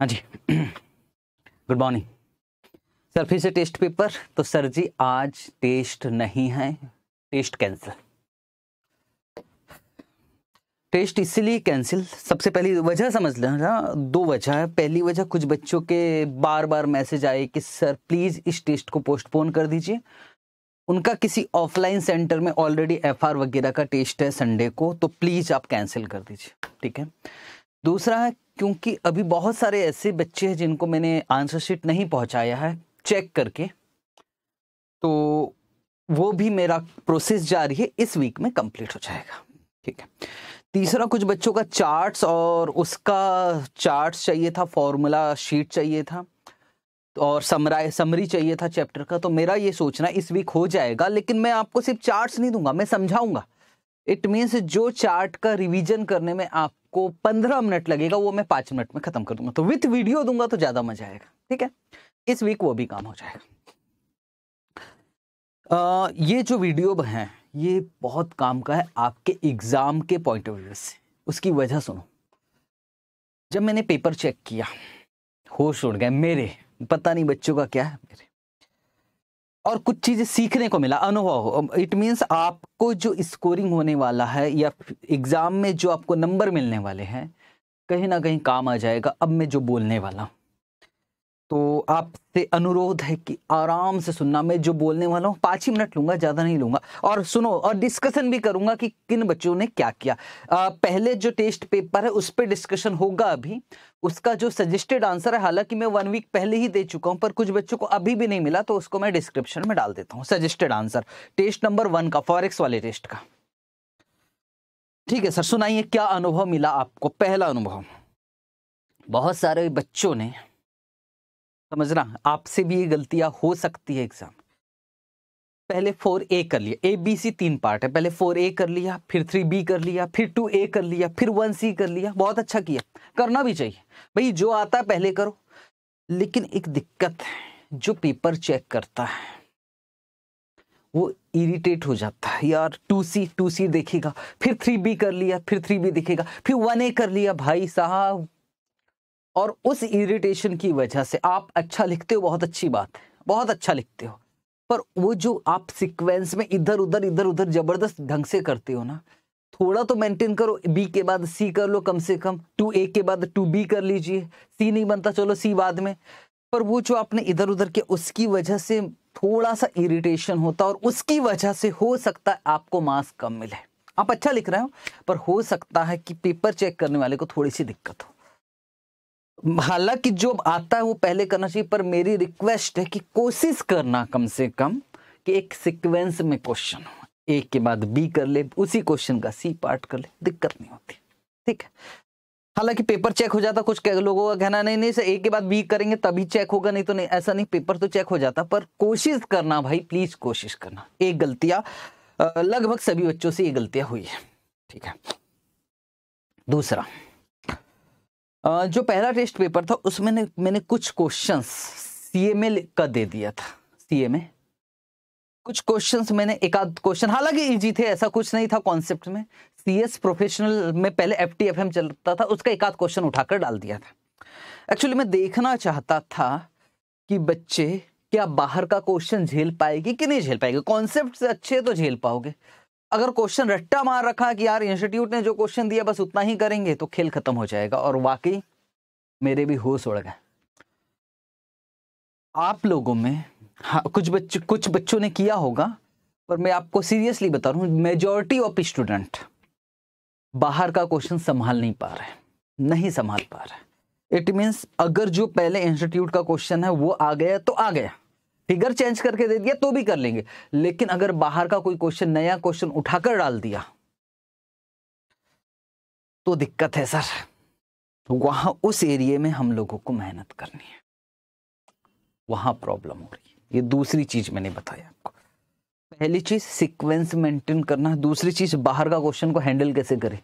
हाँ जी good morning sir फिर से टेस्ट पेपर तो सर जी आज टेस्ट नहीं है टेस्ट कैंसिल टेस्ट इसलिए कैंसिल सबसे पहली वजह समझ लेना दो वजह है पहली वजह कुछ बच्चों के बार बार मैसेज आए कि सर प्लीज़ इस टेस्ट को पोस्टपोन कर दीजिए उनका किसी ऑफलाइन सेंटर में ऑलरेडी एफआर वगैरह का टेस्ट है संडे को तो प्लीज़ आप कैंसिल कर दीजिए ठीक है दूसरा है क्योंकि अभी बहुत सारे ऐसे बच्चे हैं जिनको मैंने आंसर शीट नहीं पहुंचाया है चेक करके तो वो भी मेरा प्रोसेस जारी है इस वीक में कंप्लीट हो जाएगा ठीक है तीसरा कुछ बच्चों का चार्ट्स और उसका चार्ट्स चाहिए था फॉर्मूला शीट चाहिए था और समराय समरी चाहिए था चैप्टर का तो मेरा ये सोचना इस वीक हो जाएगा लेकिन मैं आपको सिर्फ चार्ट्स नहीं दूंगा मैं समझाऊंगा इट मीन्स जो चार्ट का रिवीजन करने में आपको पंद्रह मिनट लगेगा वो मैं पांच मिनट में खत्म कर दूंगा तो विथ वीडियो दूंगा तो ज़्यादा मजा आएगा ठीक है इस वीक वो भी काम हो जाएगा आ, ये जो वीडियो हैं ये बहुत काम का है आपके एग्ज़ाम के पॉइंट ऑफ व्यू से उसकी वजह सुनो जब मैंने पेपर चेक किया होश उड़ गए मेरे पता नहीं बच्चों का क्या है मेरे और कुछ चीज़ें सीखने को मिला अनुभव इट मीन्स आपको जो स्कोरिंग होने वाला है या एग्ज़ाम में जो आपको नंबर मिलने वाले हैं कहीं ना कहीं काम आ जाएगा अब मैं जो बोलने वाला हूँ तो आपसे अनुरोध है कि आराम से सुनना मैं जो बोलने वाला हूँ पाँच ही मिनट लूँगा ज़्यादा नहीं लूंगा और सुनो और डिस्कशन भी करूँगा कि किन बच्चों ने क्या किया आ, पहले जो टेस्ट पेपर है उस पर डिस्कशन होगा अभी उसका जो सजेस्टेड आंसर है हालांकि मैं वन वीक पहले ही दे चुका हूँ पर कुछ बच्चों को अभी भी नहीं मिला तो उसको मैं डिस्क्रिप्शन में डाल देता हूँ suggested answer test number one का फॉरेक्स वाले टेस्ट का ठीक है सर सुनाइए क्या अनुभव मिला आपको पहला अनुभव बहुत सारे बच्चों ने समझना आपसे भी ये गलतियां हो सकती है एग्जाम पहले फोर ए कर लिया ए बी सी तीन पार्ट है पहले फोर ए कर लिया फिर थ्री बी कर लिया फिर टू ए कर लिया फिर वन सी कर लिया बहुत अच्छा किया करना भी चाहिए भाई जो आता है पहले करो लेकिन एक दिक्कत है जो पेपर चेक करता है वो इरिटेट हो जाता है यार टू सी टू सी देखेगा फिर थ्री बी कर लिया फिर थ्री बी देखेगा फिर वन ए कर लिया भाई साहब और उस इरिटेशन की वजह से आप अच्छा लिखते हो बहुत अच्छी बात है बहुत अच्छा लिखते हो पर वो जो आप सिक्वेंस में इधर उधर इधर उधर जबरदस्त ढंग से करते हो ना थोड़ा तो मेंटेन करो बी के बाद सी कर लो कम से कम टू ए के बाद टू बी कर लीजिए सी नहीं बनता चलो सी बाद में पर वो जो आपने इधर उधर किया उसकी वजह से थोड़ा सा इरिटेशन होता और उसकी वजह से हो सकता है आपको मार्क्स कम मिले आप अच्छा लिख रहे हो पर हो सकता है कि पेपर चेक करने वाले को थोड़ी सी दिक्कत हो हालांकि जो आता है वो पहले करना चाहिए पर मेरी रिक्वेस्ट है कि कोशिश करना कम से कम कि एक सीक्वेंस में क्वेश्चन हो एक के बाद बी कर ले उसी क्वेश्चन का सी पार्ट कर ले दिक्कत नहीं होती ठीक है हालांकि पेपर चेक हो जाता कुछ लोगों का कहना नहीं नहीं सर ए के बाद बी करेंगे तभी चेक होगा नहीं तो नहीं ऐसा नहीं पेपर तो चेक हो जाता पर कोशिश करना भाई प्लीज कोशिश करना एक गलतियां लगभग सभी बच्चों से ये गलतियां हुई है ठीक है दूसरा जो पहला टेस्ट पेपर था उसमें मैंने कुछ क्वेश्चंस सीएमए का दे दिया था सीएमए कुछ क्वेश्चंस मैंने एक आध क्वेश्चन हालांकि इजी थे ऐसा कुछ नहीं था कॉन्सेप्ट में सीएस प्रोफेशनल में पहले एफ टी एफ एम चलता था उसका एक आध क्वेश्चन उठाकर डाल दिया था एक्चुअली मैं देखना चाहता था कि बच्चे क्या बाहर का क्वेश्चन झेल पाएगी कि नहीं झेल पाएगी कॉन्सेप्ट अच्छे तो झेल पाओगे अगर क्वेश्चन रट्टा मार रखा कि यार इंस्टीट्यूट ने जो क्वेश्चन दिया बस उतना ही करेंगे तो खेल खत्म हो जाएगा और वाकई मेरे भी होश उड़ गए आप लोगों में हाँ कुछ बच्चों कुछ बच्चों ने किया होगा पर मैं आपको सीरियसली बता रहा हूँ मेजोरिटी ऑफ स्टूडेंट बाहर का क्वेश्चन संभाल नहीं पा रहे नहीं संभाल पा रहे इट मीन्स अगर जो पहले इंस्टीट्यूट का क्वेश्चन है वो आ गया तो आ गया फिगर चेंज करके दे दिया तो भी कर लेंगे लेकिन अगर बाहर का कोई क्वेश्चन नया क्वेश्चन उठाकर डाल दिया तो दिक्कत है सर वहां उस एरिए में हम लोगों को मेहनत करनी है वहां प्रॉब्लम हो रही है ये दूसरी चीज मैंने बताया आपको पहली चीज सीक्वेंस मेंटेन करना दूसरी चीज बाहर का क्वेश्चन को हैंडल कैसे करें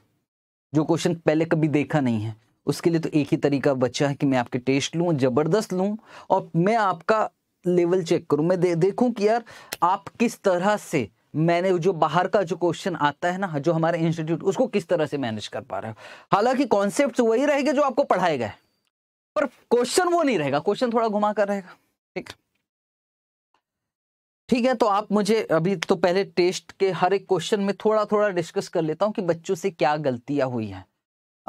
जो क्वेश्चन पहले कभी देखा नहीं है उसके लिए तो एक ही तरीका बचा है कि मैं आपके टेस्ट लूँ ज़बरदस्त लूँ और मैं आपका लेवल चेक करूं मैं दे, देखूं कि यार आप किस तरह से मैंने जो बाहर का जो क्वेश्चन आता है ना जो हमारे इंस्टीट्यूट उसको किस तरह से मैनेज कर पा रहे हो हालांकि कॉन्सेप्ट वही रहेगा जो आपको पढ़ाए गए पर क्वेश्चन वो नहीं रहेगा क्वेश्चन थोड़ा घुमा कर रहेगा ठीक ठीक है तो आप मुझे अभी तो पहले टेस्ट के हर एक क्वेश्चन में थोड़ा थोड़ा डिस्कस कर लेता हूं कि बच्चों से क्या गलतियां हुई हैं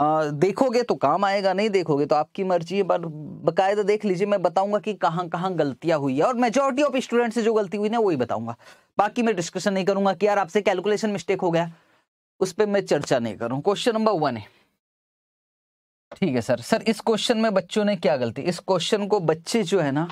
देखोगे तो काम आएगा नहीं देखोगे तो आपकी मर्जी है पर बकायदा देख लीजिए मैं बताऊंगा कि कहाँ कहाँ गलतियाँ हुई है और मेजोरिटी ऑफ स्टूडेंट से जो गलती हुई ना वही बताऊंगा बाकी मैं डिस्कशन नहीं करूंगा कि यार आपसे कैलकुलेशन मिस्टेक हो गया उस पर मैं चर्चा नहीं करूँ क्वेश्चन नंबर वन है ठीक है सर सर इस क्वेश्चन में बच्चों ने क्या गलती इस क्वेश्चन को बच्चे जो है ना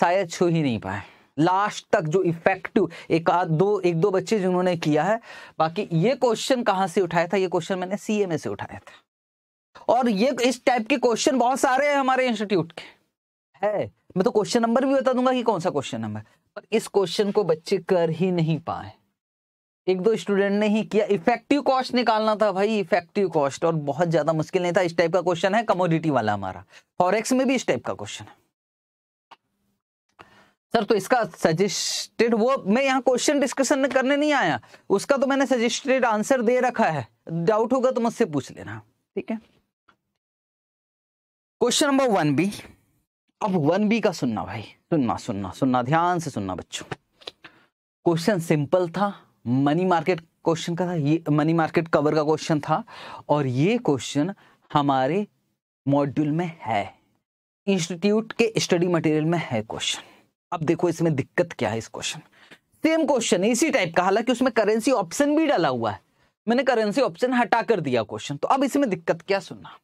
शायद छू ही नहीं पाए लास्ट तक जो इफेक्टिव एक आध दो एक दो बच्चे जिन्होंने किया है बाकी ये क्वेश्चन कहाँ से उठाया था ये क्वेश्चन मैंने सीएमए से उठाया था और ये इस टाइप के क्वेश्चन बहुत सारे हैं हमारे इंस्टीट्यूट के है मैं तो क्वेश्चन नंबर भी बता दूंगा कि कौन सा क्वेश्चन नंबर पर इस क्वेश्चन को बच्चे कर ही नहीं पाए एक दो स्टूडेंट ने ही किया इफेक्टिव कॉस्ट निकालना था भाई इफेक्टिव कॉस्ट और बहुत ज्यादा मुश्किल नहीं था इस टाइप का क्वेश्चन है कमोडिटी वाला हमारा फॉरेक्स में भी इस टाइप का क्वेश्चन है सर तो इसका सजेस्टेड वो मैं यहाँ क्वेश्चन डिस्कशन करने नहीं आया उसका तो मैंने सजेस्टेड आंसर दे रखा है डाउट होगा तो मुझसे पूछ लेना ठीक है क्वेश्चन नंबर वन बी अब वन बी का सुनना भाई सुनना सुनना सुनना ध्यान से सुनना बच्चों क्वेश्चन सिंपल था मनी मार्केट क्वेश्चन का था ये मनी मार्केट कवर का क्वेश्चन था और ये क्वेश्चन हमारे मॉड्यूल में है इंस्टीट्यूट के स्टडी मटेरियल में है क्वेश्चन अब देखो इसमें दिक्कत क्या है इस क्वेश्चन सेम क्वेश्चन इसी टाइप का हालांकि उसमें करेंसी ऑप्शन भी डाला हुआ है मैंने करेंसी ऑप्शन हटा कर दिया क्वेश्चन तो अब इसमें दिक्कत क्या सुनना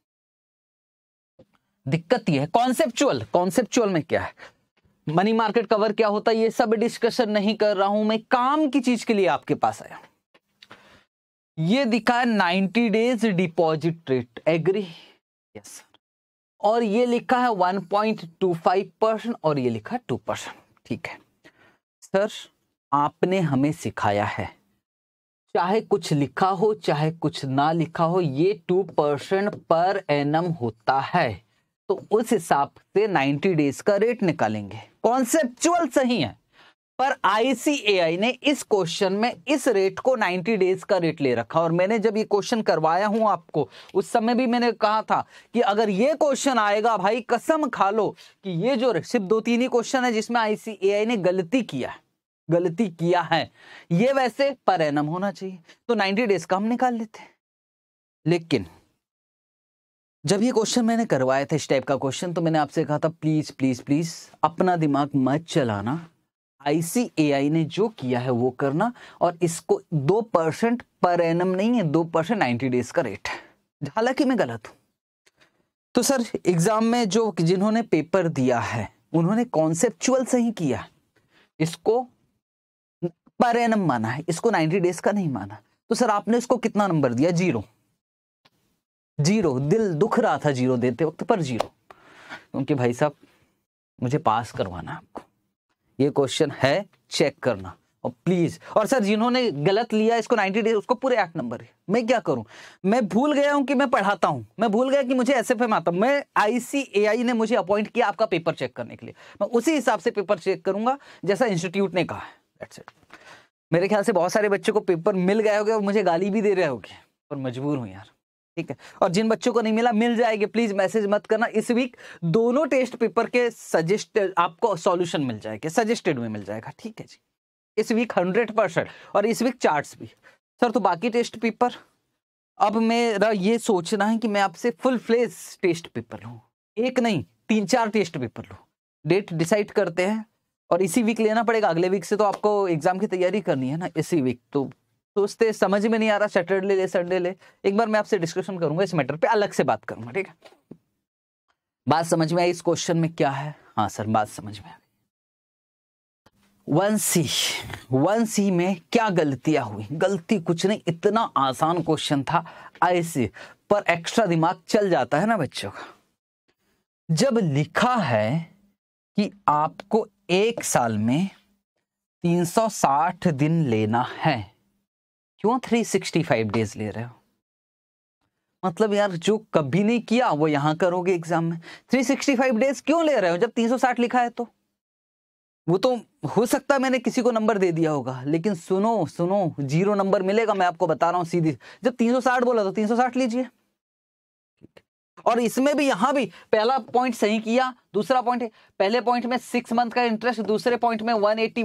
दिक्कत यह है कॉन्सेप्चुअल कॉन्सेप्चुअल में क्या है मनी मार्केट कवर क्या होता है ये सब डिस्कशन नहीं कर रहा हूं मैं काम की चीज के लिए आपके पास आया ये दिखा है 90 days deposit rate agree yes और ये लिखा है 1.25 परसेंट और ये लिखा है 2 परसेंट ठीक है सर आपने हमें सिखाया है चाहे कुछ लिखा हो चाहे कुछ ना लिखा हो ये टू परसेंट पर एनम होता है तो उस हिसाब से नाइन्टी डेज का रेट निकालेंगे कॉन्सेप्चुअल सही है पर आईसीएआई ने इस क्वेश्चन में इस रेट को 90 डेज का रेट ले रखा और मैंने जब ये क्वेश्चन करवाया हूं आपको उस समय भी मैंने कहा था कि अगर ये क्वेश्चन आएगा भाई कसम खा लो कि ये जो सिर्फ दो तीन ही क्वेश्चन है जिसमें आईसीएआई ने गलती किया है गलती किया है ये वैसे पर एनम होना चाहिए तो नाइन्टी डेज का हम निकाल लेते लेकिन जब ये क्वेश्चन मैंने करवाया था इस टाइप का क्वेश्चन तो मैंने आपसे कहा था प्लीज प्लीज प्लीज अपना दिमाग मत चलाना आईसीएआई ने जो किया है वो करना और इसको दो परसेंट पर एनम नहीं है दो परसेंट नाइन्टी डेज का रेट है हालांकि मैं गलत हूं तो सर एग्जाम में जो जिन्होंने पेपर दिया है उन्होंने कॉन्सेप्चुअल सही किया इसको पर एनम माना है इसको नाइन्टी डेज का नहीं माना तो सर आपने इसको कितना नंबर दिया जीरो जीरो दिल दुख रहा था जीरो देते वक्त पर जीरो क्योंकि भाई साहब मुझे पास करवाना आपको ये क्वेश्चन है चेक करना और प्लीज और सर जिन्होंने गलत लिया इसको 90 डेज उसको पूरे आठ नंबर मैं क्या करूं मैं भूल गया हूं कि मैं पढ़ाता हूं मैं भूल गया कि मुझे एस एफ एम आता मैं आईसीएआई ने मुझे अपॉइंट किया आपका पेपर चेक करने के लिए मैं उसी हिसाब से पेपर चेक करूंगा जैसा इंस्टीट्यूट ने कहा है मेरे ख्याल से बहुत सारे बच्चों को पेपर मिल गए होगा और मुझे गाली भी दे रहे होगी पर मजबूर हूँ यार ठीक है और जिन बच्चों को नहीं मिला मिल जाएगी प्लीज मैसेज मत करना इस वीक दोनों टेस्ट पेपर के सजेस्टेड आपको सॉल्यूशन मिल जाएगा सजेस्टेड में मिल जाएगा ठीक है जी इस वीक हंड्रेड परसेंट और इस वीक चार्ट्स भी सर तो बाकी टेस्ट पेपर अब मेरा ये सोचना है कि मैं आपसे फुल फ्लेज टेस्ट पेपर लूँ एक नहीं तीन चार टेस्ट पेपर लूँ डेट डिसाइड करते हैं और इसी वीक लेना पड़ेगा अगले वीक से तो आपको एग्जाम की तैयारी करनी है ना इसी वीक तो तो सोचते समझ में नहीं आ रहा सैटरडे ले संडे ले एक बार मैं आपसे डिस्कशन करूंगा इस मैटर पे अलग से बात करूंगा ठीक है बात समझ में आई इस क्वेश्चन में क्या है हाँ सर बात समझ में आई वन सी वन सी में क्या गलतियां हुई गलती कुछ नहीं इतना आसान क्वेश्चन था ऐसे पर एक्स्ट्रा दिमाग चल जाता है ना बच्चों का जब लिखा है कि आपको एक साल में 360 दिन लेना है क्यों 365 डेज ले रहे हो मतलब यार जो कभी नहीं किया वो यहां करोगे एग्जाम में 365 डेज क्यों ले रहे हो जब 360 लिखा है तो वो तो हो सकता है मैंने किसी को नंबर दे दिया होगा लेकिन सुनो सुनो जीरो नंबर मिलेगा मैं आपको बता रहा हूं सीधी जब 360 बोला तो 360 लीजिए और इसमें भी यहां भी पहला पॉइंट सही किया दूसरा पॉइंट पहले पॉइंट में सिक्स मंथ का इंटरेस्ट दूसरे पॉइंट में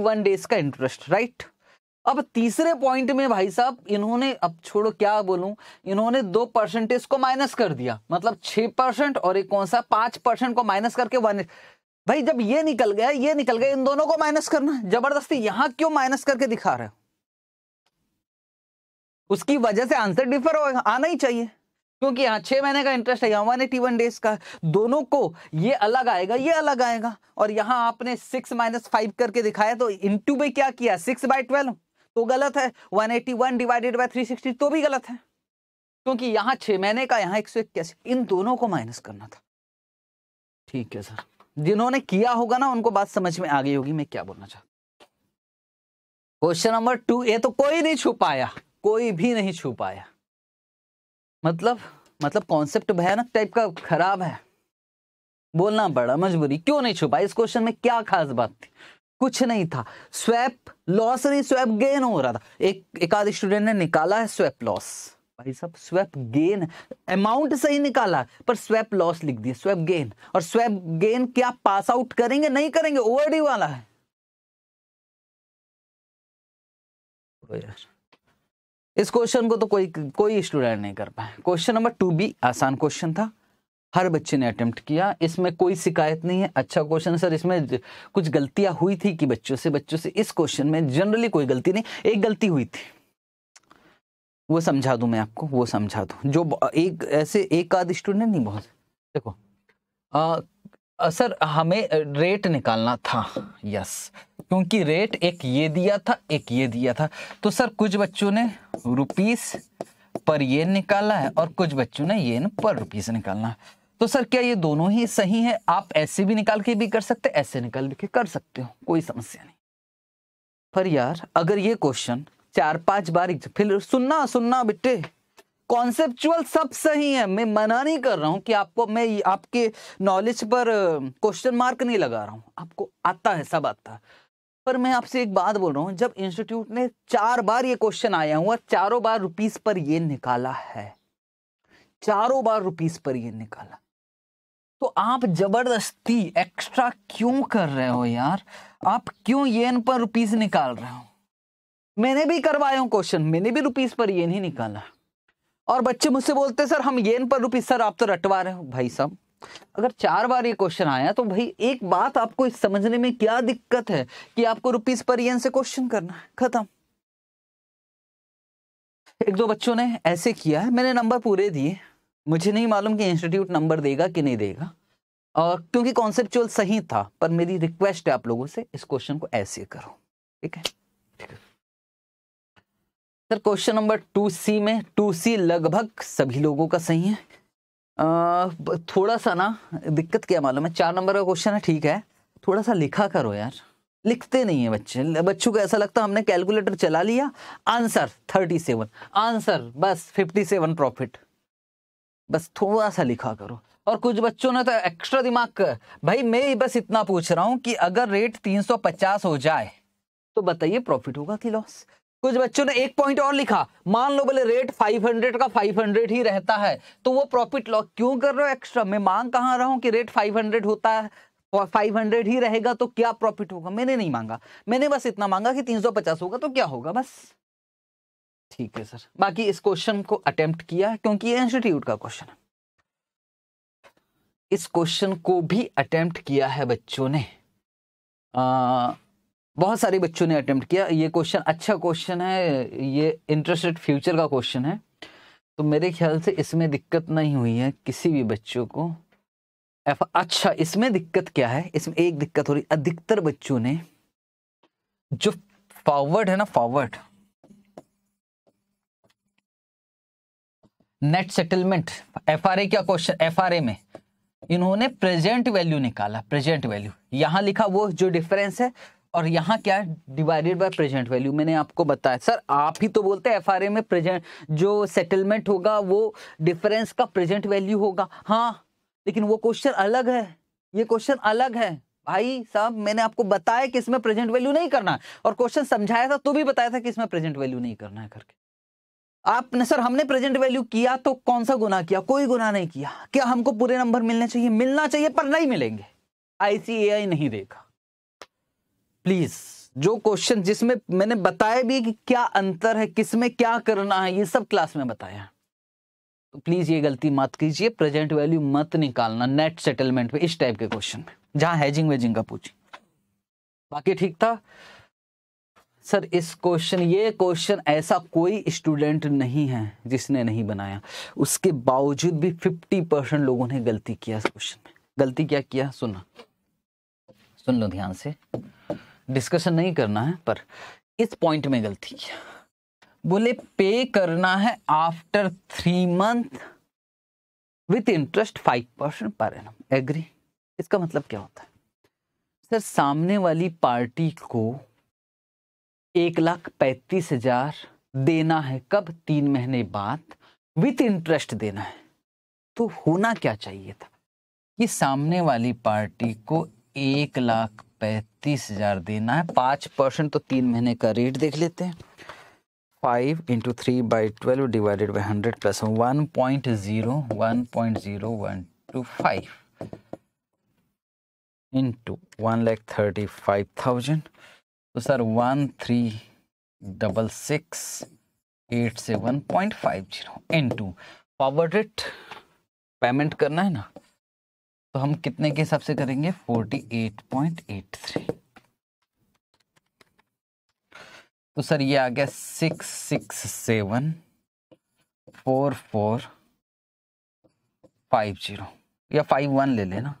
वन डेज का इंटरेस्ट राइट अब तीसरे पॉइंट में भाई साहब इन्होंने अब छोड़ो क्या बोलूं इन्होंने दो परसेंटेज को माइनस कर दिया मतलब छह परसेंट और एक कौन सा पांच परसेंट को माइनस करके वन भाई जब ये निकल गया ये निकल गया इन दोनों को माइनस करना जबरदस्ती यहां क्यों माइनस करके दिखा रहे उसकी वजह से आंसर डिफर होगा आना ही चाहिए क्योंकि यहाँ छह महीने का इंटरेस्ट है यहाँ वन एटी वन डेज का दोनों को ये अलग आएगा ये अलग आएगा और यहाँ आपने सिक्स माइनस फाइव करके दिखाया तो इंटू में क्या किया सिक्स बाय ट्वेल्व तो गलत है 181 डिवाइडेड बाय 360 तो भी गलत है क्योंकि यहां छह महीने का यहां एक सौ इक्यासी इन दोनों को माइनस करना था ठीक है सर जिन्होंने किया होगा ना उनको बात समझ में आ गई होगी मैं क्या बोलना चाहता क्वेश्चन नंबर टू ये तो कोई नहीं छुपाया कोई भी नहीं छुपाया मतलब मतलब कॉन्सेप्ट भयानक टाइप का खराब है बोलना बड़ा मजबूरी क्यों नहीं छुपा इस क्वेश्चन में क्या खास बात थी कुछ नहीं था स्वैप लॉस नहीं स्वैप गेन हो रहा था एक एक आध स्टूडेंट ने निकाला है स्वैप लॉस भाई साहब स्वैप गेन अमाउंट सही निकाला पर स्वैप लॉस लिख दिया स्वैप गेन और स्वैप गेन क्या पास आउट करेंगे नहीं करेंगे ओवरडी वाला है इस क्वेश्चन को तो कोई कोई स्टूडेंट नहीं कर पाए क्वेश्चन नंबर टू भी आसान क्वेश्चन था हर बच्चे ने अटेम्प्ट किया इसमें कोई शिकायत नहीं है अच्छा क्वेश्चन सर इसमें कुछ गलतियां हुई थी कि बच्चों से बच्चों से इस क्वेश्चन में जनरली कोई गलती नहीं एक गलती हुई थी वो समझा दूं मैं आपको वो समझा दूं जो एक ऐसे एक आध स्टूडेंट नहीं बहुत देखो आ, आ, सर हमें रेट निकालना था यस क्योंकि रेट एक ये दिया था एक ये दिया था तो सर कुछ बच्चों ने रुपीस पर येन निकालना है और कुछ बच्चों ने येन पर रुपीस निकालना है तो सर क्या ये दोनों ही सही है आप ऐसे भी निकाल के भी कर सकते ऐसे निकाल के कर सकते हो कोई समस्या नहीं पर यार अगर ये क्वेश्चन चार पांच बार फिर सुनना सुनना बिट्टे कॉन्सेप्चुअल सब सही है मैं मना नहीं कर रहा हूं कि आपको मैं आपके नॉलेज पर क्वेश्चन मार्क नहीं लगा रहा हूं आपको आता है सब आता है पर मैं आपसे एक बात बोल रहा हूँ जब इंस्टीट्यूट ने चार बार ये क्वेश्चन आया हुआ चारों बार रुपीस पर ये निकाला है चारों बार रुपीस पर ये निकाला तो आप जबरदस्ती एक्स्ट्रा क्यों कर रहे हो यार आप क्यों येन पर रुपीस निकाल रहे हो मैंने भी करवाया हूँ क्वेश्चन मैंने भी रुपीस पर येन ही निकाला और बच्चे मुझसे बोलते सर हम येन पर रुपीस सर आप तो रटवा रहे हो भाई साहब अगर चार बार ये क्वेश्चन आया तो भाई एक बात आपको इस समझने में क्या दिक्कत है कि आपको रुपीस पर यन से क्वेश्चन करना है खत्म एक दो बच्चों ने ऐसे किया है मैंने नंबर पूरे दिए मुझे नहीं मालूम कि इंस्टीट्यूट नंबर देगा कि नहीं देगा और क्योंकि कॉन्सेप्चुअल सही था पर मेरी रिक्वेस्ट है आप लोगों से इस क्वेश्चन को ऐसे करो ठीक है ठीक है sir question number two C में टू सी लगभग सभी लोगों का सही है थोड़ा सा ना दिक्कत क्या मालूम है चार नंबर का क्वेश्चन है ठीक है थोड़ा सा लिखा करो यार लिखते नहीं है बच्चे बच्चों को ऐसा लगता है हमने कैलकुलेटर चला लिया आंसर थर्टी सेवन आंसर बस फिफ्टी सेवन प्रॉफिट बस थोड़ा सा लिखा करो और कुछ बच्चों ने तो एक्स्ट्रा दिमाग कर भाई मैं बस इतना पूछ रहा हूँ कि अगर रेट पचास हो जाए तो बताइए प्रॉफिट होगा कि लॉस कुछ बच्चों ने एक पॉइंट और लिखा मान लो बोले रेट 500 का 500 ही रहता है तो वो प्रॉफिट लॉस क्यों कर रहे हो एक्स्ट्रा मैं मांग कहाँ रहा हूँ कि रेट 500 होता है फाइव हंड्रेड ही रहेगा तो क्या प्रॉफिट होगा मैंने नहीं मांगा मैंने बस इतना मांगा कि तीन होगा तो क्या होगा बस ठीक है सर बाकी इस क्वेश्चन को अटेम्प्ट किया क्योंकि ये इंस्टीट्यूट का क्वेश्चन है इस क्वेश्चन को भी अटेम्प्ट किया है बच्चों ने आ, बहुत सारे बच्चों ने अटेम्प्ट किया ये क्वेश्चन अच्छा क्वेश्चन है ये इंटरेस्टेड फ्यूचर का क्वेश्चन है तो मेरे ख्याल से इसमें दिक्कत नहीं हुई है किसी भी बच्चों को एफ अच्छा इसमें दिक्कत क्या है इसमें एक दिक्कत हो रही अधिकतर बच्चों ने जो फॉरवर्ड है ना फॉरवर्ड नेट सेटलमेंट एफआरए क्या क्वेश्चन एफआरए में इन्होंने प्रेजेंट वैल्यू निकाला प्रेजेंट वैल्यू यहां लिखा वो जो डिफरेंस है और यहाँ क्या डिवाइडेड बाय प्रेजेंट वैल्यू मैंने आपको बताया सर आप ही तो बोलते हैं एफआरए में प्रेजेंट जो सेटलमेंट होगा वो डिफरेंस का प्रेजेंट वैल्यू होगा हाँ लेकिन वो क्वेश्चन अलग है ये क्वेश्चन अलग है भाई साहब मैंने आपको बताया कि इसमें प्रेजेंट वैल्यू नहीं करना है और क्वेश्चन समझाया था तो भी बताया था कि इसमें प्रेजेंट वैल्यू नहीं करना है करके आपने सर हमने प्रेजेंट वैल्यू किया तो कौन सा गुना किया कोई गुना नहीं किया क्या हमको पूरे नंबर मिलने चाहिए मिलना चाहिए पर नहीं मिलेंगे आईसीएआई नहीं देखा प्लीज जो क्वेश्चन जिसमें मैंने बताया भी कि क्या अंतर है किसमें क्या करना है ये सब क्लास में बताया तो प्लीज ये गलती मत कीजिए प्रेजेंट वैल्यू मत निकालना नेट सेटलमेंट पे इस टाइप के क्वेश्चन में जहां हैजिंग वेजिंग का पूछिए बाकी ठीक था सर इस क्वेश्चन ये क्वेश्चन ऐसा कोई स्टूडेंट नहीं है जिसने नहीं बनाया उसके बावजूद भी फिफ्टी परसेंट लोगों ने गलती किया क्वेश्चन में गलती क्या किया सुना सुन लो ध्यान से डिस्कशन नहीं करना है पर इस पॉइंट में गलती बोले पे करना है after three month with interest five percent पर एग्री इसका मतलब क्या होता है सर सामने वाली पार्टी को एक लाख पैंतीस हजार देना है कब तीन महीने बाद विथ इंटरेस्ट देना है तो होना क्या चाहिए था कि सामने वाली पार्टी को एक लाख पैंतीस हजार देना है पाँच परसेंट तो तीन महीने का रेट देख लेते हैं five into three by twelve divided by hundred plus one point zero one point zero one two five into one lakh thirty five thousand तो sir one three double six eight seven point five zero into power rate payment करना है ना तो हम कितने के हिसाब से करेंगे forty eight point eight three तो सर ये आ गया six six seven four four five zero या फाइव वन ले लेना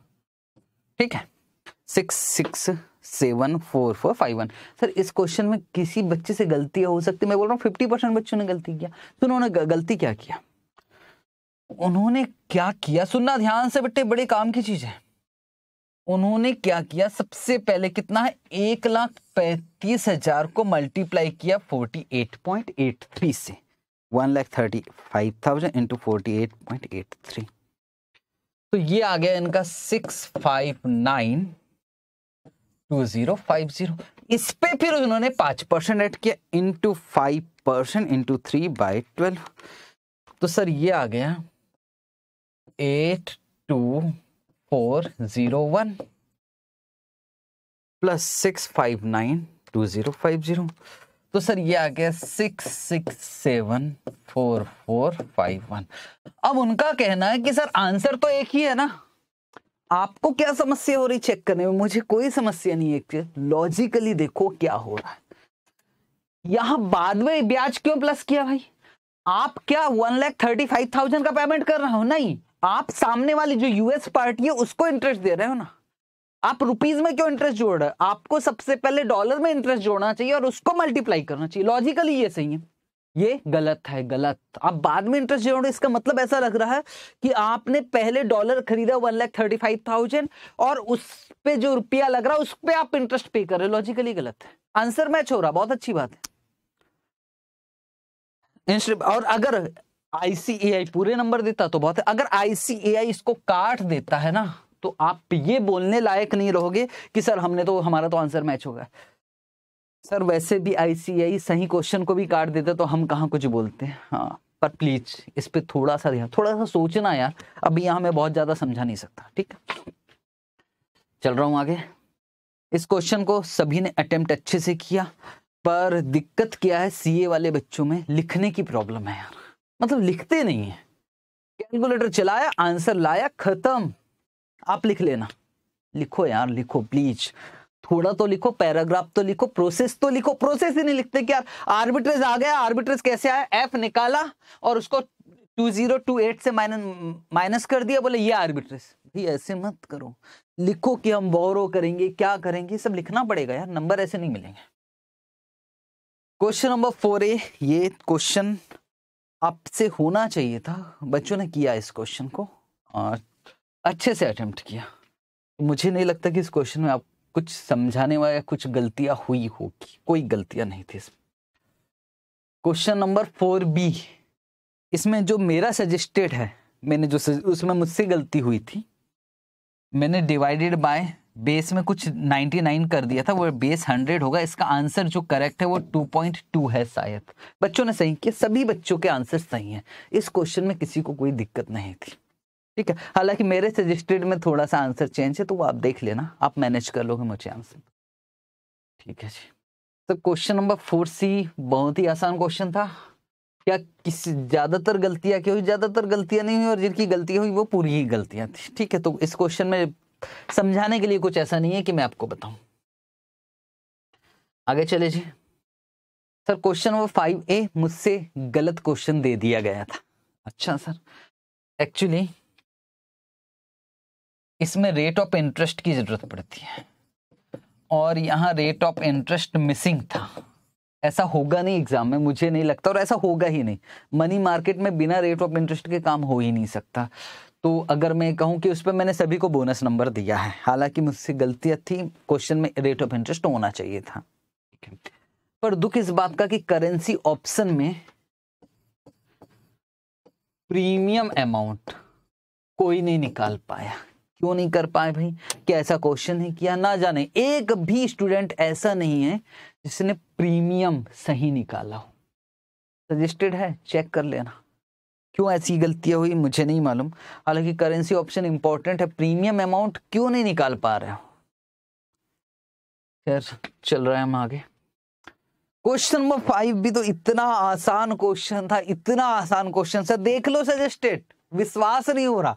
ठीक है six six seven four four five one sir इस क्वेश्चन में किसी बच्चे से गलती हो सकती है मैं बोल रहा हूँ फिफ्टी परसेंट बच्चों ने गलती किया तो उन्होंने गलती क्या किया उन्होंने क्या किया सुनना ध्यान से बट्टे बड़े काम की चीज है उन्होंने क्या किया सबसे पहले कितना है एक लाख पैंतीस हजार को मल्टीप्लाई किया forty eight point eight three से one lakh thirty five thousand into forty eight point eight three तो ये आ गया इनका six five nine two zero five zero इस पे फिर उन्होंने पांच परसेंट एड किया into five percent into three by twelve तो सर ये आ गया eight two four zero one plus six five nine two zero five zero तो सर ये आ गया six six seven four four five one अब उनका कहना है कि सर आंसर तो एक ही है ना आपको क्या समस्या हो रही चेक करने में मुझे कोई समस्या नहीं है लॉजिकली देखो क्या हो रहा है यहां बाद में ब्याज क्यों प्लस किया भाई आप क्या one lakh thirty five thousand का पेमेंट कर रहे हो नहीं आप सामने वाली जो यूएस पार्टी है उसको इंटरेस्ट दे रहे हो ना आप रुपीज में क्यों इंटरेस्ट जोड़ रहे हैं आपको सबसे पहले डॉलर में इंटरेस्ट जोड़ना चाहिए और उसको मल्टीप्लाई करना चाहिए लॉजिकली ये सही है ये गलत है गलत आप बाद में इंटरेस्ट जोड़ो इसका मतलब ऐसा लग रहा है कि आपने पहले डॉलर खरीदा one lakh thirty five thousand और उस पे जो रुपया लग रहा है उस पर आप इंटरेस्ट पे कर रहे हो लॉजिकली गलत है आंसर मैच हो रहा बहुत अच्छी बात है और अगर आईसीएआई पूरे नंबर देता तो बहुत है अगर आईसीएआई इसको काट देता है ना तो आप ये बोलने लायक नहीं रहोगे कि सर हमने तो हमारा तो आंसर मैच होगा सर वैसे भी आईसीआई सही क्वेश्चन को भी काट देता तो हम कहाँ कुछ बोलते हैं हाँ पर प्लीज इस पर थोड़ा सा ध्यान थोड़ा सा सोचना यार अभी यहाँ मैं बहुत ज्यादा समझा नहीं सकता ठीक है चल रहा हूँ आगे इस क्वेश्चन को सभी ने अटेम्प्ट अच्छे से किया पर दिक्कत क्या है सीए वाले बच्चों में लिखने की प्रॉब्लम है यार मतलब लिखते नहीं है कैलकुलेटर चलाया आंसर लाया खत्म आप लिख लेना लिखो यार लिखो प्लीज थोड़ा तो लिखो पैराग्राफ तो लिखो प्रोसेस तो लिखो प्रोसेस ही नहीं लिखते कि यार आर्बिट्रेज आ गया आर्बिट्रेज कैसे आया एफ निकाला और उसको टू जीरो टू एट से माइनस माइनस कर दिया बोले ये आर्बिट्रेज भाई ऐसे मत करो लिखो कि हम बोरो करेंगे क्या करेंगे सब लिखना पड़ेगा यार नंबर ऐसे नहीं मिलेंगे क्वेश्चन नंबर फोर ए ये क्वेश्चन आपसे होना चाहिए था बच्चों ने किया इस क्वेश्चन को और अच्छे से अटेम्प्ट किया मुझे नहीं लगता कि इस क्वेश्चन में आप कुछ समझाने वाला कुछ गलतियां हुई होगी कोई गलतियां नहीं थी इसमें क्वेश्चन नंबर फोर बी इसमें जो मेरा सजेस्टेड है मैंने जो उसमें मुझसे गलती हुई थी मैंने डिवाइडेड बाय बेस में कुछ 99 कर दिया था वो बेस 100 होगा इसका आंसर जो करेक्ट है वो 2.2 है शायद बच्चों ने सही किया सभी बच्चों के आंसर सही हैं इस क्वेश्चन में किसी को कोई दिक्कत नहीं थी ठीक है हालांकि मेरे सजेस्टेड में थोड़ा सा आंसर चेंज है तो वो आप देख लेना आप मैनेज कर लोगे मुझे आंसर ठीक है जी तो क्वेश्चन नंबर फोर सी बहुत ही आसान क्वेश्चन था क्या किसी ज़्यादातर गलतियाँ क्या हुई ज़्यादातर गलतियाँ नहीं हुई और जिनकी गलतियाँ हुई वो पूरी ही गलतियाँ थी ठीक है तो इस क्वेश्चन में समझाने के लिए कुछ ऐसा नहीं है कि मैं आपको बताऊं आगे चले जी sir question number five A मुझसे गलत क्वेश्चन दे दिया गया था अच्छा सर एक्चुअली इसमें रेट ऑफ इंटरेस्ट की जरूरत पड़ती है और यहाँ रेट ऑफ इंटरेस्ट मिसिंग था ऐसा होगा नहीं एग्जाम में मुझे नहीं लगता और ऐसा होगा ही नहीं मनी मार्केट में बिना रेट ऑफ इंटरेस्ट के काम हो ही नहीं सकता तो अगर मैं कहूं कि उस पर मैंने सभी को बोनस नंबर दिया है हालांकि मुझसे गलतियाँ थी क्वेश्चन में रेट ऑफ इंटरेस्ट होना चाहिए था पर दुख इस बात का कि करेंसी ऑप्शन में प्रीमियम अमाउंट कोई नहीं निकाल पाया क्यों नहीं कर पाए भाई क्या ऐसा क्वेश्चन है किया ना जाने एक भी स्टूडेंट ऐसा नहीं है जिसने प्रीमियम सही निकाला हो सजेस्टेड है चेक कर लेना क्यों ऐसी गलतियाँ हुई मुझे नहीं मालूम हालांकि करेंसी ऑप्शन इंपॉर्टेंट है प्रीमियम अमाउंट क्यों नहीं निकाल पा रहे हो खैर चल रहा है हम आगे क्वेश्चन नंबर फाइव भी तो इतना आसान क्वेश्चन था इतना आसान क्वेश्चन था देख लो सजेस्टेड विश्वास नहीं हो रहा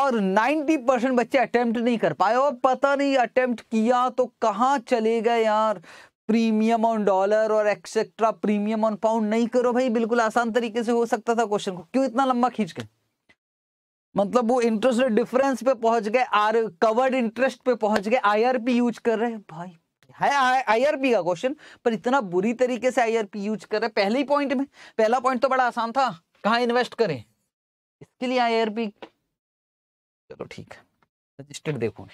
और 90 परसेंट बच्चे अटेम्प्ट नहीं कर पाए और पता नहीं अटेम्प्ट किया तो कहाँ चले गए यार प्रीमियम ऑन डॉलर और एक्सेट्रा प्रीमियम ऑन पाउंड नहीं करो भाई बिल्कुल आसान तरीके से हो सकता था क्वेश्चन को क्यों इतना लंबा खींच गए मतलब वो इंटरेस्ट रेट डिफरेंस पे पहुंच गए आर कवर्ड इंटरेस्ट पे पहुंच गए आईआरपी यूज कर रहे हैं भाई है आईआरपी का क्वेश्चन पर इतना बुरी तरीके से आईआरपी यूज कर रहे पहले पॉइंट में पहला पॉइंट तो बड़ा आसान था कहा इन्वेस्ट करें इसके लिए आईआरपी चलो ठीक है रजिस्टर्ड देखो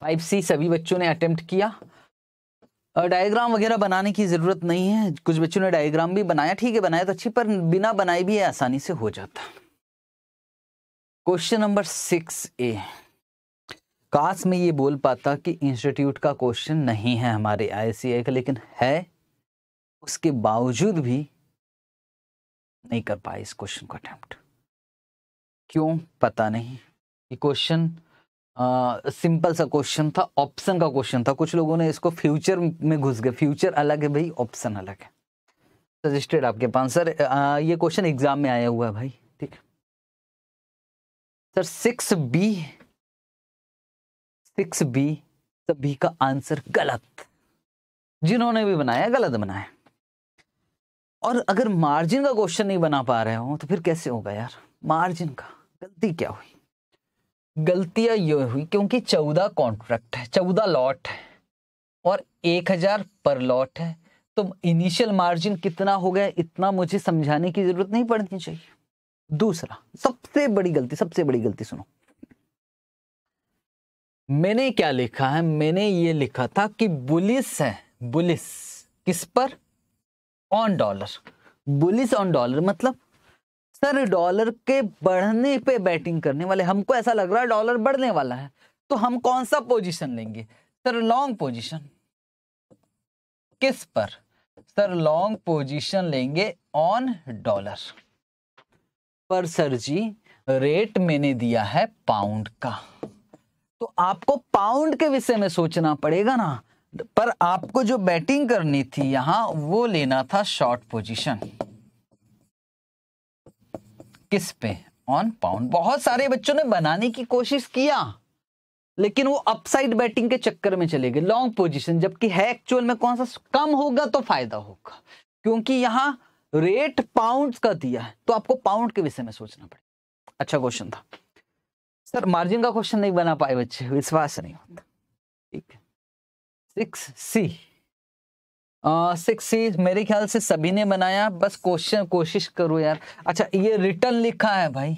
फाइव सी सभी बच्चों ने अटेम्प्ट किया डायग्राम वगैरह बनाने की ज़रूरत नहीं है कुछ बच्चों ने डायग्राम भी बनाया ठीक है बनाया तो अच्छी पर बिना बनाए भी आसानी से हो जाता क्वेश्चन नंबर सिक्स ए काश में ये बोल पाता कि इंस्टीट्यूट का क्वेश्चन नहीं है हमारे आईसीआई का लेकिन है उसके बावजूद भी नहीं कर पाए इस क्वेश्चन को अटैम्प्ट क्यों पता नहीं ये क्वेश्चन सिंपल सा क्वेश्चन था ऑप्शन का क्वेश्चन था कुछ लोगों ने इसको फ्यूचर में घुस गए फ्यूचर अलग है भाई ऑप्शन अलग है सजेस्टेड आपके पास सर ये क्वेश्चन एग्जाम में आया हुआ है भाई ठीक sir six B six B सभी का आंसर गलत जिन्होंने भी बनाया गलत बनाया और अगर मार्जिन का क्वेश्चन नहीं बना पा रहे हो तो फिर कैसे होगा यार मार्जिन का गलती क्या हुई गलतियां ये हुई क्योंकि चौदह कॉन्ट्रैक्ट है चौदह लॉट है और एक हजार पर लॉट है तो इनिशियल मार्जिन कितना हो गया इतना मुझे समझाने की जरूरत नहीं पड़नी चाहिए दूसरा सबसे बड़ी गलती सबसे बड़ी गलती सुनो मैंने क्या लिखा है मैंने ये लिखा था कि बुलिस है बुलिस किस पर on dollar bullish on dollar मतलब सर डॉलर के बढ़ने पे बैटिंग करने वाले हमको ऐसा लग रहा है डॉलर बढ़ने वाला है तो हम कौन सा पोजीशन लेंगे सर लॉन्ग पोजीशन किस पर सर लॉन्ग पोजीशन लेंगे ऑन डॉलर पर सर जी रेट मैंने दिया है पाउंड का तो आपको पाउंड के विषय में सोचना पड़ेगा ना पर आपको जो बैटिंग करनी थी यहां वो लेना था शॉर्ट पोजीशन किस पे ऑन पाउंड बहुत सारे बच्चों ने बनाने की कोशिश किया लेकिन वो अपसाइड बैटिंग के चक्कर में चले गए लॉन्ग पोजिशन जबकि है एक्चुअल में कौन सा कम होगा तो फायदा होगा क्योंकि यहां रेट पाउंड का दिया है तो आपको पाउंड के विषय में सोचना पड़ेगा अच्छा क्वेश्चन था सर मार्जिन का क्वेश्चन नहीं बना पाए बच्चे विश्वास नहीं होता ठीक है सिक्स सी सिक्स सी मेरे ख्याल से सभी ने बनाया बस क्वेश्चन कोशिश करो यार अच्छा ये रिटर्न लिखा है भाई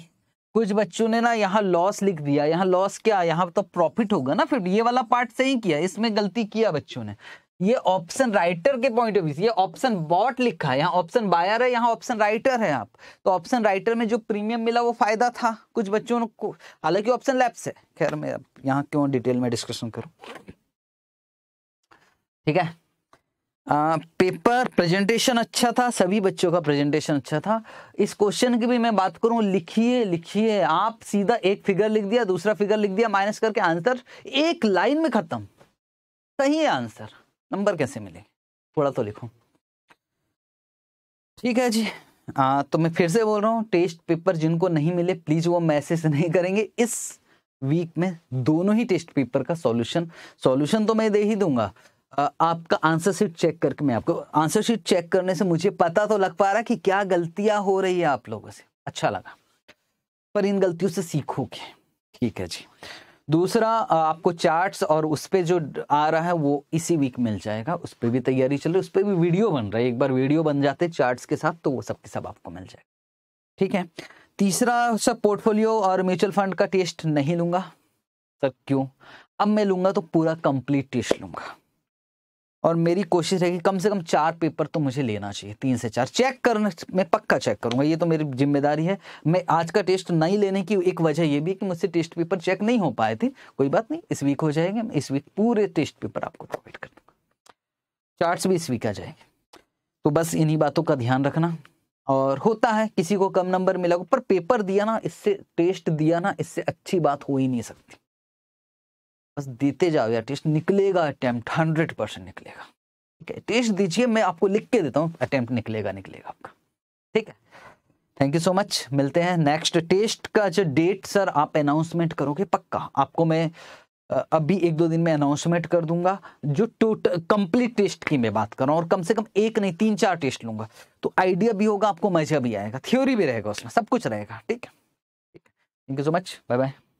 कुछ बच्चों ने ना यहाँ लॉस लिख दिया यहाँ लॉस क्या यहाँ तो प्रॉफिट होगा ना फिर ये वाला पार्ट सही किया इसमें गलती किया बच्चों ने ये ऑप्शन राइटर के पॉइंट ऑफ व्यू ये ऑप्शन बॉट लिखा है यहाँ ऑप्शन बायर है यहाँ ऑप्शन राइटर है आप तो ऑप्शन राइटर में जो प्रीमियम मिला वो फायदा था कुछ बच्चों को हालांकि ऑप्शन लेप्स है खैर मैं यहाँ क्यों डिटेल में डिस्कशन करूँ ठीक है पेपर प्रेजेंटेशन अच्छा था सभी बच्चों का प्रेजेंटेशन अच्छा था इस क्वेश्चन की भी मैं बात करूं लिखिए लिखिए आप सीधा एक फिगर लिख दिया दूसरा फिगर लिख दिया माइनस करके आंसर एक लाइन में खत्म सही है आंसर नंबर कैसे मिले थोड़ा तो लिखो ठीक है जी आ, तो मैं फिर से बोल रहा हूँ टेस्ट पेपर जिनको नहीं मिले प्लीज वो मैसेज नहीं करेंगे इस वीक में दोनों ही टेस्ट पेपर का सॉल्यूशन सॉल्यूशन तो मैं दे ही दूंगा आपका आंसर शीट चेक करके मैं आपको आंसर शीट चेक करने से मुझे पता तो लग पा रहा कि क्या गलतियां हो रही है आप लोगों से अच्छा लगा पर इन गलतियों से सीखोगे ठीक है जी दूसरा आपको चार्ट्स और उस पर जो आ रहा है वो इसी वीक मिल जाएगा उस पर भी तैयारी चल रही है उस पर भी वीडियो बन रहा है एक बार वीडियो बन जाते चार्ट्स के साथ तो वो सब के सब आपको मिल जाएगा ठीक है तीसरा सब पोर्टफोलियो और म्यूचुअल फंड का टेस्ट नहीं लूँगा सर क्यों अब मैं लूंगा तो पूरा कंप्लीट टेस्ट लूंगा और मेरी कोशिश है कि कम से कम चार पेपर तो मुझे लेना चाहिए तीन से चार चेक करने मैं पक्का चेक करूंगा ये तो मेरी जिम्मेदारी है मैं आज का टेस्ट नहीं लेने की एक वजह ये भी कि मुझसे टेस्ट पेपर चेक नहीं हो पाए थे कोई बात नहीं इस वीक हो जाएंगे इस वीक पूरे टेस्ट पेपर आपको प्रोवाइड कर दूंगा चार्ट्स भी इस वीक आ जाएंगे तो बस इन्हीं बातों का ध्यान रखना और होता है किसी को कम नंबर मिला पर पेपर दिया ना इससे टेस्ट दिया ना इससे अच्छी बात हो ही नहीं सकती बस देते जाओ यार टेस्ट निकलेगा अटैम्प्ट हंड्रेड परसेंट निकलेगा ठीक है टेस्ट दीजिए मैं आपको लिख के देता हूँ अटैम्प्ट निकलेगा निकलेगा आपका ठीक है थैंक यू सो मच मिलते हैं नेक्स्ट टेस्ट का जो डेट सर आप अनाउंसमेंट करोगे पक्का आपको मैं अभी एक दो दिन में अनाउंसमेंट कर दूंगा जो टोटल कंप्लीट टेस्ट की मैं बात कर रहा हूँ और कम से कम एक नहीं तीन चार टेस्ट लूंगा तो आइडिया भी होगा आपको मजा भी आएगा थ्योरी भी रहेगा उसमें सब कुछ रहेगा ठीक है thank you so much bye bye